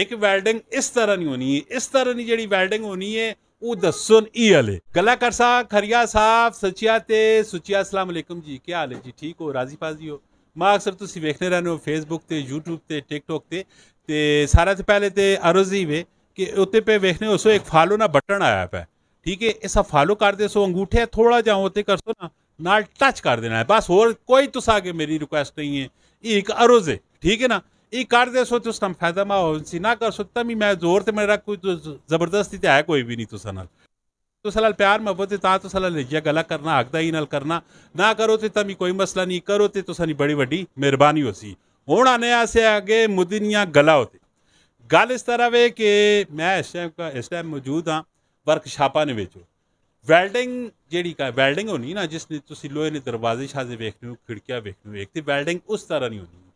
ਇੱਕ ਵੈਲਡਿੰਗ ਇਸ ਤਰ੍ਹਾਂ ਨਹੀਂ ਹੋਣੀ ਹੈ ਇਸ ਤਰ੍ਹਾਂ ਦੀ ਜਿਹੜੀ ਵੈਲਡਿੰਗ ਹੋਣੀ ਹੈ ਉਹ ਦੱਸਣ ਇਹ ਹਲੇ ਕਲਾਕਾਰ ਸਾਹਿਬ ਖਰੀਆ ਸਾਹਿਬ ਸੱਚਿਆ ਤੇ ਸੁੱਚਿਆ ਅਸਲਾਮ ਅਲੈਕਮ ਜੀ ਕੀ ਹਾਲ ਹੈ ਜੀ ਠੀਕ ਹੋ ਰਾਜ਼ੀ ਪਾਜ਼ੀ ਹੋ ਮੈਂ ਅਕਸਰ ਤੁਸੀਂ ਵੇਖਦੇ ਰਹਿੰਦੇ ਹੋ ਫੇਸਬੁੱਕ ਤੇ YouTube ਤੇ TikTok ਤੇ ਤੇ ਸਾਰਾ ਤੋਂ ਪਹਿਲੇ ਤੇ ਅਰਜ਼ੀ ਵੇ ਕਿ ਉੱਤੇ ਪੇ ਵੇਖਨੇ ਉਸੋ ਇੱਕ ਫਾਲੋ ਨਾ ਬਟਨ ਆਇਆ ਪਿਆ ਠੀਕ ਹੈ ਇਸਾ ਫਾਲੋ ਕਰਦੇ ਸੋ ਅੰਗੂਠੇ ਥੋੜਾ ਜਾਂ ਉੱਤੇ ਕਰਸੋ ਨਾ ਨਾਲ ਟੱਚ ਕਰ ਦੇਣਾ ਹੈ ਬਸ ਹੋਰ ਕੋਈ ਤੁਸਾਂ ਅਗੇ ਮੇਰੀ ਰਿਕੁਐਸਟ ਨਹੀਂ ਹੈ ਇਹ ਇੱਕ ਅਰਜ਼ ਹੈ ਠੀਕ ਹੈ ਨਾ ਇਹ ਕਰਦੇ ਸੋ ਤੁਸ ਤਾਂ ਫਾਇਦਾ ਮਾ ਹੋ ਸੀ ਨਾ ਕਰ ਸੋ ਤਮੀ ਮੈਂ ਜ਼ੋਰ ਤੇ ਮੇਰਾ ਕੋਈ ਜ਼ਬਰਦਸਤੀ ਤੇ ਹੈ ਕੋਈ ਵੀ ਨਹੀਂ ਤੁਸਾਂ ਨਾਲ ਤੁਸਾਂ ਨਾਲ ਪਿਆਰ ਮੁਹੱਬਤ ਤੇ ਤਾਂ ਤੁਸਾਂ ਨਾਲ ਲਿਜਿਆ ਗਲਾ ਕਰਨਾ ਆਖਦਾ ਹੀ ਨਾਲ ਕਰਨਾ ਨਾ ਕਰੋ ਤੇ ਤਮੀ ਕੋਈ ਮਸਲਾ ਨਹੀਂ ਕਰੋ ਤੇ ਤੁਸਾਂ ਦੀ ਬੜੀ ਵੱਡੀ ਮਿਹਰਬਾਨੀ ਹੋ ਸੀ ਹੁਣ ਆਨੇ ਆਸੇ ਅਗੇ ਮੁਦਨੀਆਂ ਗਲਾ ਹੋਤੇ ਗੱਲ ਇਸ ਤਰ੍ਹਾਂ ਵੇ ਕਿ ਮੈਂ ਇਸ ਟਾਈਮ ਕਾ ਇਸ ਟਾਈਮ ਮੌਜੂਦ ਹਾਂ ਵਰਕਸ਼ਾਪਾਂ ਨੇ ਵਿੱਚ ਵੈਲਡਿੰਗ ਜਿਹੜੀ ਕਾ ਵੈਲਡਿੰਗ ਹੋਣੀ ਨਾ ਜਿਸ ਨੇ ਤੁਸੀਂ ਲੋਹੇ ਦੇ ਦਰਵਾਜ਼ੇ ਸ਼ਾਜ਼ੇ ਵੇਖਦੇ ਹੋ ਖਿੜਕੀਆਂ ਵੇਖਦੇ ਹੋ ਇੱਕ ਤੇ ਵੈਲਡਿੰਗ ਉਸ ਤਰ੍ਹਾਂ ਨਹੀਂ ਹੁੰਦੀ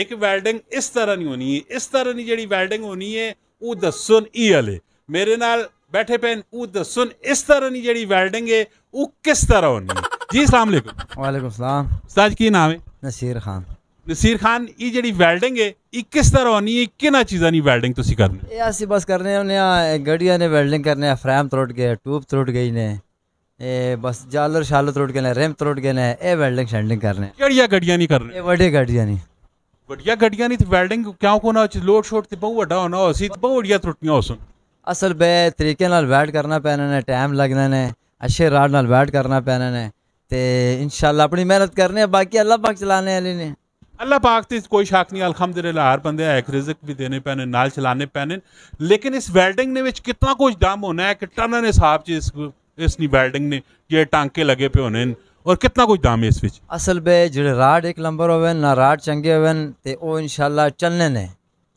ਇੱਕ ਵੈਲਡਿੰਗ ਇਸ ਤਰ੍ਹਾਂ ਨਹੀਂ ਹੋਣੀ ਹੈ ਇਸ ਤਰ੍ਹਾਂ ਦੀ ਜਿਹੜੀ ਵੈਲਡਿੰਗ ਹੋਣੀ ਹੈ ਉਹ ਦੱਸਣ ਇਹ ਵਾਲੇ ਮੇਰੇ ਨਾਲ बैठे पेन वो दसुन इस तरह नहीं जड़ी वेल्डिंग है वो किस तरह होनी जी अस्सलाम वालेकुम सलाम उस्ताद की नाम है नसीर खान नसीर खान ये जड़ी वेल्डिंग है ये किस तरह होनी है किना चीज़ा नहीं वेल्डिंग तुसी करने ए बस करने गड़िया ने वेल्डिंग करने फ्रेम तोड़ गए ट्यूब त्रुट गई ने ए बस जालर शालर त्रुट गए रिम त्रुट गए ने ए वेल्डिंग शेल्डिंग करने गड़िया गड़िया नहीं करने ए गड़िया नहीं घटिया घटिया नहीं थी वेल्डिंग क्यों को ना लोड शोड ते बहुत ਵੱਡਾ ਹੋਣਾ ਸੀ ਬਹੁਤ ਵੱਡੀਆਂ ਤਰੁੱਟੀਆਂ ਹੋਸਨ ਅਸਲ ਬੇ ਤਰੀਕੇ ਨਾਲ ਵੈਟ ਕਰਨਾ ਪੈਣਾ ਨੇ ਟਾਈਮ ਲੱਗਣਾ ਨੇ ਅੱਛੇ ਰਾਡ ਨਾਲ ਵੈਟ ਕਰਨਾ ਪੈਣਾ ਨੇ ਤੇ ਇਨਸ਼ਾਅੱਲਾ ਆਪਣੀ ਮਿਹਨਤ ਕਰਨੀ ਹੈ ਬਾਕੀ ਅੱਲਾਹ ਪਾਕ ਚਲਾਣੇ ਵਾਲੇ ਨੇ अल्लाह पाक से कोई शक नहीं अलहमदिल्ला हर बंदे एक रिजक भी देने पैने नाल चलाने पैने लेकिन इस वेल्डिंग ने विच कितना कुछ दम होना है कि टनन हिसाब से इस इसनी वेल्डिंग ने जे टांके लगे पे होने और कितना कुछ ਦਾਮ है इस ਵਿੱਚ ਅਸਲ ਬੇ ਜਿਹੜੇ ਰਾਡ ਇੱਕ ਨੰਬਰ ਹੋਵੇ ਨਾ ਰਾਡ ਚੰਗੇ ਹੋਵਨ ਤੇ ਉਹ ਇਨਸ਼ਾਅੱਲਾ ਚੱਲਣੇ ਨੇ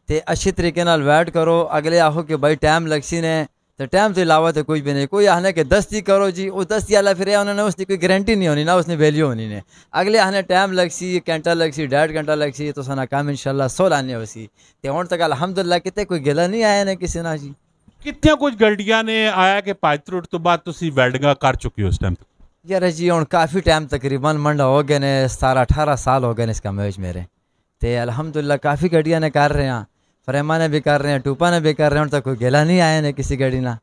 ਤੇ ਅੱਛੇ ਤਰੀਕੇ ਨਾਲ ਵੈਟ ਕਰੋ ਅਗਲੇ ਆਹੋ ਕਿ ਭਾਈ ਟਾਈਮ ਲਗਸੀ ਨੇ तो टाइम से अलावा तो कुछ भी नहीं कोई आने के दस्ती करो जी वो दस्ती आला फिर उन्होंने उसकी कोई गारंटी नहीं होनी ना उसने वैल्यू होनी ने अगले आने टाइम लग घंटा लगसी डेढ़ घंटा लग तो सना काम इनशाला सौ लाने हो सी तो हूँ तक अलहमदुल्ला कितने कोई गिला नहीं आया ना किसी ना जी कितने कुछ गलतियां ने आया कि पायत्रुट तो बाद तुम कर चुकी हो उस टाइम यार जी हूँ काफ़ी टाइम तकरीबन मंड हो गए ने सतारह अठारह साल हो गए ने इसका मैच मेरे तो अलहमदुल्ला काफ़ी गड्डिया ने कर रहे हैं फरेमा ने भी कर रहे हैं टूपा ने भी कर रहे हैं तो कोई गेला नहीं आया ने किसी गड्डी ना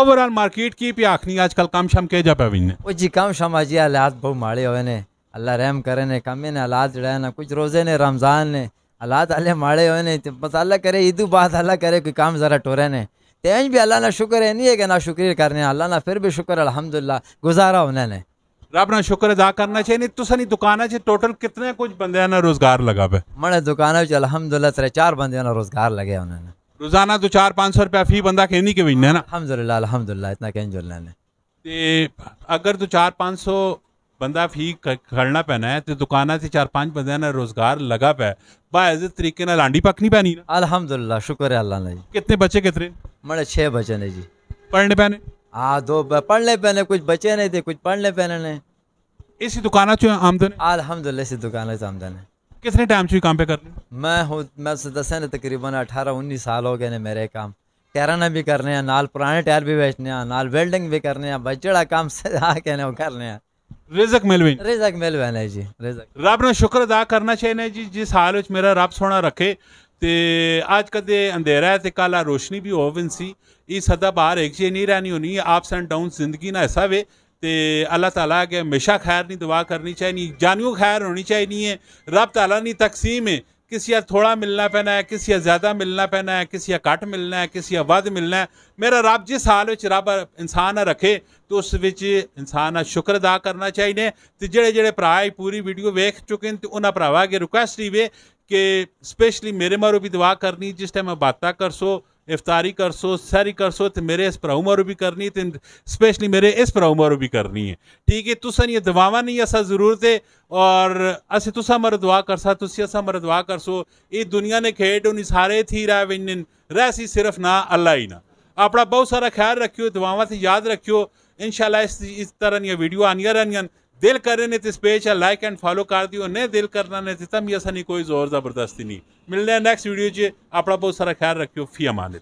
ओवरऑल मार्केट की भी आखनी आजकल कम शम के जा पे ने ओ जी कम शम ये हालात बहुत माड़े हुए ने अल्लाह रहम करे ने कम ने हालात जड़ा ना कुछ रोज़े ने रमज़ान ने हालात अल्ले माड़े हुए ने बस अल्लाह करे ईदू बाद अल्लाह करे कोई काम ज़रा टोरे ने तेज भी अल्लाह ना शुक्र है नहीं है कि ना शुक्र करने अल्लाह ना फिर भी शुक्र अलहमदुल्ला गुजारा उन्होंने रब ना शुक्र अदा करना चाहिए नहीं तुसा नहीं दुकान है टोटल कितने कुछ बंदे ना रोजगार लगा पे मैंने दुकान है अलहमदुल्ला तेरे चार बंदे ना रोजगार लगे उन्होंने रोजाना तो चार पाँच सौ रुपया फी बंदा कहीं के बिजने ना अलहमदुल्ला अलहमदुल्ला इतना कहीं जुलना अगर तू चार पाँच सौ ਬੰਦਾ ਫੀ ਖੜਨਾ ਪੈਣਾ ਹੈ ਤੇ ਦੁਕਾਨਾਂ ਤੇ ਚਾਰ ਪੰਜ ਬੰਦਿਆਂ ਨਾਲ ਰੋਜ਼ਗਾਰ ਲਗਾ ਪਿਆ ਬਾਇਜ਼ਤ ਤਰੀਕੇ ਨਾਲ ਆਂਡੀ ਪੱਕਣੀ ਪੈਣੀ ਨਾ ਅਲਹਮਦੁਲਿਲਾ ਸ਼ੁਕਰ ਹੈ ਅੱਲਾ ਦਾ ਜੀ ਕਿੰਨੇ ਬੱਚੇ ਕਿਤਰੇ ਮੜੇ 6 ਬੱਚੇ ਨੇ ਜੀ ਪੜਨੇ हाँ दो पढ़ने पहने कुछ बचे नहीं थे कुछ पढ़ने पहने ने इसी दुकान चो आमदन अलहमदुल्ला इसी दुकान से आमदन है कितने टाइम से काम पे कर मैं हूँ मैं दस तकरीबन अठारह उन्नीस साल हो गए ने मेरे काम टैरना भी करने हैं नाल पुराने टायर भी बेचने हैं नाल वेल्डिंग भी करने हैं बचड़ा काम से आ कहने वो करने हैं रिजक मेलविन रिजक मेलविन है जी रिजक रब ने शुक्र ਅਦਾ ਕਰਨਾ ਚਾਹੀਦਾ ਜੀ ਜਿਸ ਹਾਲ ਵਿੱਚ ਮੇਰਾ ਰੱਬ ਸੋਹਣਾ ਰੱਖੇ ਤੇ ਅੱਜ ਕਦੇ ਅੰਧੇਰਾ ਹੈ ਤੇ ਕਾਲਾ ਰੋਸ਼ਨੀ ਵੀ ਹੋਵਨ ਸੀ ਇਸ ਹਦਾ ਬਾਹਰ ਇੱਕ ਜੇ ਨਹੀਂ ਰਹਿਣੀ ਹੋਣੀ ਆਪਸ ਐਂਡ ਡਾਊਨ ਜ਼ਿੰਦਗੀ ਨਾ ਐਸਾ ਵੇ ਤੇ ਅੱਲਾਹ ਤਾਲਾ ਅਗੇ ਹਮੇਸ਼ਾ ਖੈਰ ਦੀ ਦੁਆ ਕਰਨੀ ਚਾਹੀਦੀ ਜਾਨਿਓ ਖੈਰ ਹੋਣੀ ਚਾਹੀਦੀ ਹੈ ਰੱਬ ਤਾਲਾ ਦੀ ਤਕਸੀਮ ਹੈ ਕਿਸੇ ਆ ਥੋੜਾ ਮਿਲਣਾ ਪੈਣਾ ਹੈ ਕਿਸੇ ਆ ਜ਼ਿਆਦਾ ਮਿਲਣਾ ਪੈਣਾ ਹੈ ਕਿਸੇ ਆ ਘੱਟ ਮਿਲਣਾ ਹੈ ਕਿਸੇ ਆ ਵੱਧ ਮਿਲਣਾ ਹੈ ਮੇਰਾ ਰੱਬ ਜੀ ਸਾਲ ਵਿੱਚ ਰੱਬ ਇਨਸਾਨ ਰੱਖੇ ਤੇ ਉਸ ਵਿੱਚ ਇਨਸਾਨ ਆ ਸ਼ੁਕਰ ਅਦਾ ਕਰਨਾ ਚਾਹੀਦਾ ਤੇ ਜਿਹੜੇ ਜਿਹੜੇ ਭਰਾ ਇਹ ਪੂਰੀ ਵੀਡੀਓ ਵੇਖ ਚੁੱਕੇ ਨੇ ਤੇ ਉਹਨਾਂ ਭਰਾਵਾਂ ਅਗੇ ਰਿਕੁਐਸਟ ਹੀ ਵੇ ਕਿ ਸਪੈਸ਼ਲੀ ਮੇਰੇ ਮਾਰੋ ਵੀ ਦੁਆ ਕਰਨੀ ਜਿਸ ਟਾਈਮ ਮੈਂ ਬਾਤਾਂ ਕਰਸੋ इफ्तारी कर सो सारी कर सो ते मेरे इस भ्राऊ मारू भी करनी ते स्पेशली मेरे इस भ्राऊ मारू भी करनी है ठीक है तुसा ये दवावां नहीं असा जरूरत है और अस तुसा मर दुआ कर सा तुसी असा मर दुआ कर सो ये दुनिया ने खेड उन्हें सारे थी रहा वन सी सिर्फ ना अल्लाह ही ना अपना बहुत सारा ख्याल रखियो दवावां से याद रखियो इन इस, इस तरह दीडियो आनिया रहनियन दिल करे ने तिस पेज है लाइक एंड फॉलो कर दियो नहीं दिल करना ने तिता मी असानी कोई जोर जबरदस्ती नहीं मिलने नेक्स्ट वीडियो च अपना बहुत सारा ख्याल रखियो फी अमान